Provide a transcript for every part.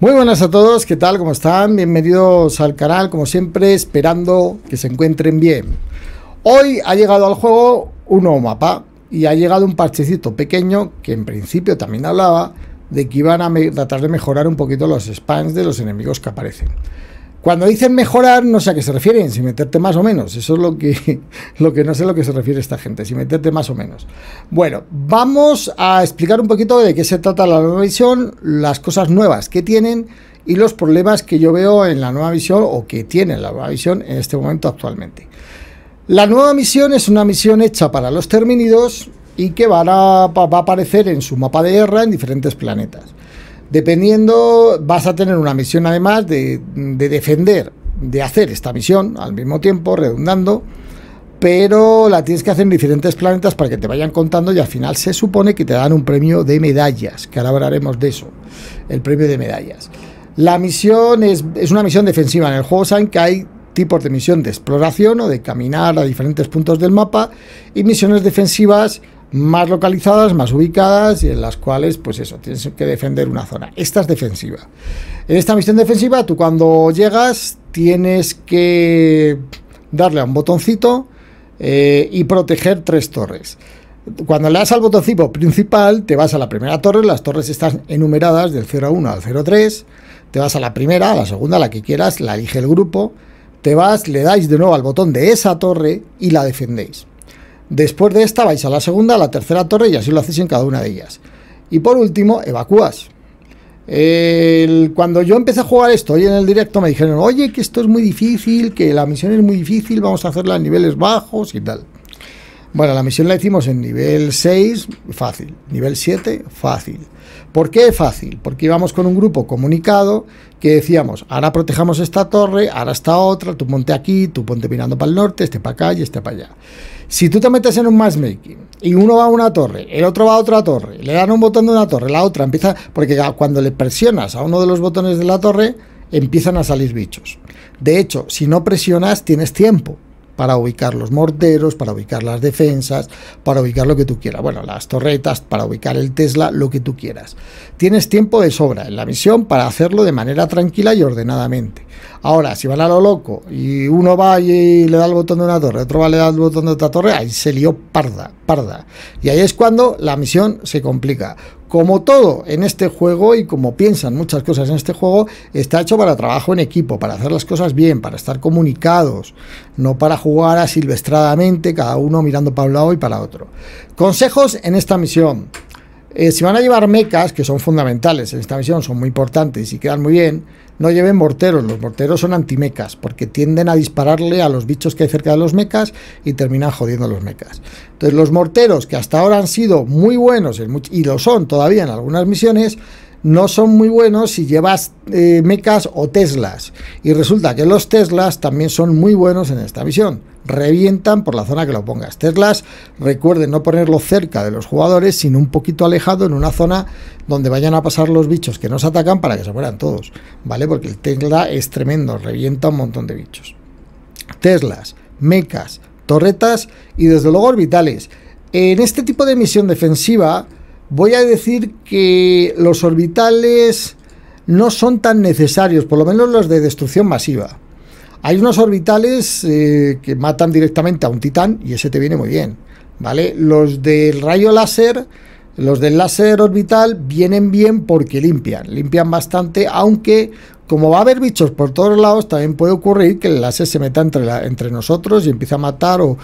Muy buenas a todos, ¿qué tal? ¿Cómo están? Bienvenidos al canal, como siempre, esperando que se encuentren bien. Hoy ha llegado al juego un nuevo mapa y ha llegado un parchecito pequeño que en principio también hablaba de que iban a tratar de mejorar un poquito los spams de los enemigos que aparecen. Cuando dicen mejorar, no sé a qué se refieren, si meterte más o menos. Eso es lo que, lo que no sé a lo que se refiere esta gente, si meterte más o menos. Bueno, vamos a explicar un poquito de qué se trata la nueva visión, las cosas nuevas que tienen y los problemas que yo veo en la nueva visión o que tiene la nueva visión en este momento actualmente. La nueva misión es una misión hecha para los terminidos y que va a aparecer en su mapa de guerra en diferentes planetas. Dependiendo, vas a tener una misión además de, defender, de hacer esta misión al mismo tiempo, redundando, pero la tienes que hacer en diferentes planetas para que te vayan contando y al final se supone que te dan un premio de medallas, que ahora hablaremos de eso, el premio de medallas. La misión es, es una misión defensiva. En el juego saben que hay tipos de misión de exploración o de caminar a diferentes puntos del mapa y misiones defensivas más localizadas, más ubicadas y en las cuales, pues eso, tienes que defender una zona. Esta es defensiva. En esta misión defensiva, tú cuando llegas tienes que darle a un botoncito eh, y proteger tres torres. Cuando le das al botoncito principal, te vas a la primera torre, las torres están enumeradas del 01 al 03, te vas a la primera, a la segunda, a la que quieras, la elige el grupo, te vas, le dais de nuevo al botón de esa torre y la defendéis. Después de esta vais a la segunda, a la tercera torre y así lo hacéis en cada una de ellas. Y por último, evacúas. cuando yo empecé a jugar esto hoy en el directo me dijeron, oye, que esto es muy difícil, que la misión es muy difícil, vamos a hacerla en niveles bajos y tal. Bueno, la misión la hicimos en nivel 6, fácil. Nivel 7, fácil. ¿Por qué fácil? Porque íbamos con un grupo comunicado que decíamos, ahora protejamos esta torre, ahora esta otra, tú ponte aquí, tú ponte mirando para el norte, este para acá y este para allá. Si tú te metes en un matchmaking y uno va a una torre, el otro va a otra torre, le dan un botón de una torre, la otra empieza, porque cuando le presionas a uno de los botones de la torre, empiezan a salir bichos. De hecho, si no presionas, tienes tiempo para ubicar los morteros, para ubicar las defensas, para ubicar lo que tú quieras. Bueno, las torretas, para ubicar el Tesla, lo que tú quieras. Tienes tiempo de sobra en la misión para hacerlo de manera tranquila y ordenadamente. Ahora, si van a lo loco y uno va y le da el botón de una torre, otro va y le da el botón de otra torre, ahí se lió parda, parda. Y ahí es cuando la misión se complica. Como todo en este juego y como piensan muchas cosas en este juego, está hecho para trabajo en equipo, para hacer las cosas bien, para estar comunicados, no para jugar asilvestradamente, cada uno mirando para un lado y para otro. Consejos en esta misión. Eh, si van a llevar mecas, que son fundamentales en esta misión, son muy importantes y quedan muy bien, no lleven morteros. Los morteros son antimecas, porque tienden a dispararle a los bichos que hay cerca de los mecas y terminan jodiendo los mecas. Entonces, los morteros, que hasta ahora han sido muy buenos y lo son todavía en algunas misiones, no son muy buenos si llevas eh, mecas o Teslas. Y resulta que los Teslas también son muy buenos en esta misión revientan por la zona que lo pongas. Teslas, recuerden no ponerlo cerca de los jugadores, sino un poquito alejado en una zona donde vayan a pasar los bichos que nos atacan para que se mueran todos, ¿vale? Porque el Tesla es tremendo, revienta un montón de bichos. Teslas, mecas, torretas y desde luego orbitales. En este tipo de misión defensiva voy a decir que los orbitales no son tan necesarios, por lo menos los de destrucción masiva. Hay unos orbitales eh, que matan directamente a un titán y ese te viene muy bien, ¿vale? Los del rayo láser los del láser orbital vienen bien porque limpian, limpian bastante, aunque como va a haber bichos por todos lados, también puede ocurrir que el láser se meta entre, entre nosotros y empiece a matar o,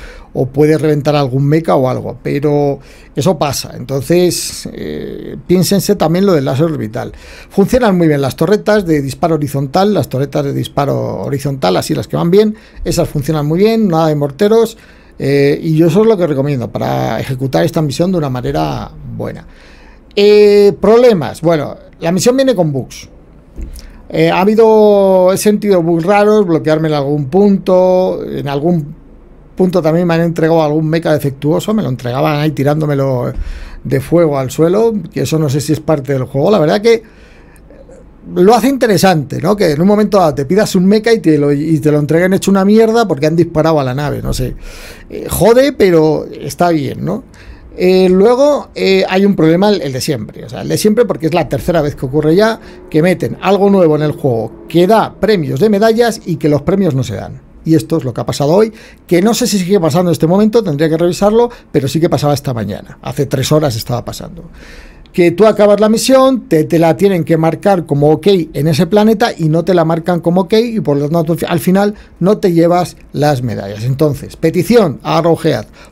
puede reventar algún meca o algo. Pero eso pasa. Entonces, eh, piénsense también lo del láser orbital. Funcionan muy bien las torretas de disparo horizontal, las torretas de disparo horizontal, así las que van bien. Esas funcionan muy bien, nada de morteros. Eh, y yo eso es lo que recomiendo para ejecutar esta misión de una manera buena. Eh, problemas. Bueno, la misión viene con bugs. Eh, ha habido, he sentido bugs raros, bloquearme en algún punto, en algún punto también me han entregado algún meca defectuoso, me lo entregaban ahí tirándomelo de fuego al suelo, que eso no sé si es parte del juego, la verdad que lo hace interesante, ¿no? Que en un momento te pidas un mecha y te lo, entreguen hecho una mierda porque han disparado a la nave, no sé. Eh, jode, pero está bien, ¿no? Eh, luego eh, hay un problema, el, de siempre, o sea, el de siempre porque es la tercera vez que ocurre ya, que meten algo nuevo en el juego, que da premios de medallas y que los premios no se dan. Y esto es lo que ha pasado hoy, que no sé si sigue pasando en este momento, tendría que revisarlo, pero sí que pasaba esta mañana. Hace tres horas estaba pasando que tú acabas la misión, te, la tienen que marcar como ok en ese planeta y no te la marcan como ok y por lo tanto al final no te llevas las medallas. Entonces, petición a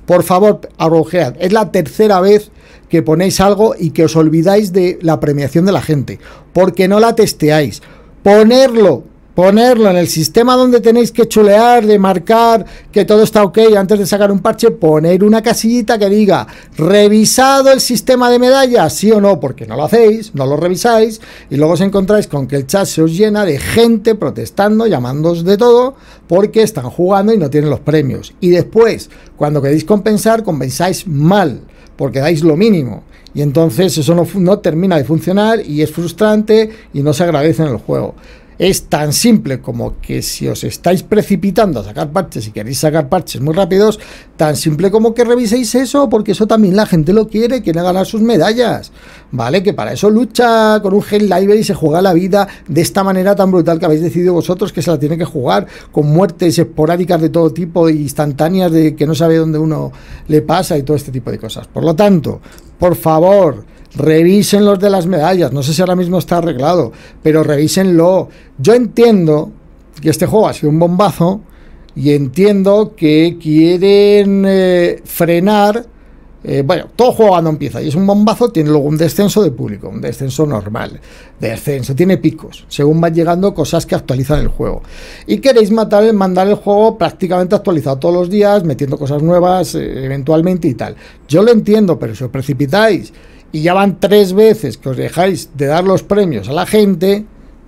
por favor Arrogead, es la tercera vez que ponéis algo y que os olvidáis de la premiación de la gente, porque no la testeáis. Ponerlo, ponerlo en el sistema donde tenéis que chulear, de marcar que todo está ok antes de sacar un parche, poner una casillita que diga revisado el sistema de medallas, sí o no, porque no lo hacéis, no lo revisáis y luego os encontráis con que el chat se os llena de gente protestando, llamándoos de todo porque están jugando y no tienen los premios. Y después, cuando queréis compensar, compensáis mal porque dais lo mínimo. Y entonces eso no, no termina de funcionar y es frustrante y no se agradece en el juego es tan simple como que si os estáis precipitando a sacar parches y queréis sacar parches muy rápidos, tan simple como que reviséis eso, porque eso también la gente lo quiere, quiere ganar sus medallas, ¿vale? Que para eso lucha con un gel live y se juega la vida de esta manera tan brutal que habéis decidido vosotros que se la tiene que jugar, con muertes esporádicas de todo tipo, e instantáneas de que no sabe dónde uno le pasa y todo este tipo de cosas. Por lo tanto, por favor, Revisen los de las medallas. No sé si ahora mismo está arreglado, pero revísenlo. Yo entiendo que este juego ha sido un bombazo y entiendo que quieren eh, frenar. Eh, bueno, todo juego cuando empieza y es un bombazo, tiene luego un descenso de público, un descenso normal, descenso, tiene picos, según van llegando cosas que actualizan el juego. Y queréis matar, mandar el juego prácticamente actualizado todos los días, metiendo cosas nuevas eh, eventualmente y tal. Yo lo entiendo, pero si os precipitáis y ya van tres veces que os dejáis de dar los premios a la gente,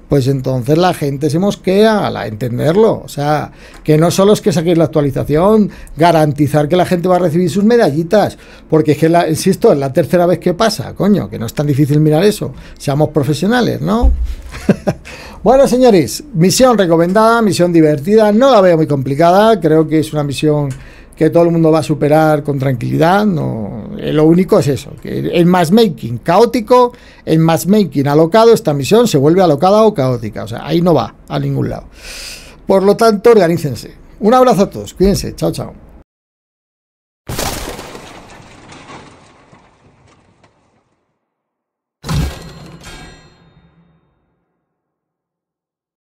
pues entonces la gente se mosquea al entenderlo. O sea, que no solo es que saquéis la actualización, garantizar que la gente va a recibir sus medallitas, porque es que, insisto, es la tercera vez que pasa, coño, que no es tan difícil mirar eso. Seamos profesionales, ¿no? bueno, señores, misión recomendada, misión divertida, no la veo muy complicada, creo que es una misión que todo el mundo va a superar con tranquilidad. No, eh, lo único es eso, que el making caótico, el making alocado, esta misión se vuelve alocada o caótica. O sea, ahí no va a ningún lado. Por lo tanto, organícense. Un abrazo a todos, cuídense, chao, chao.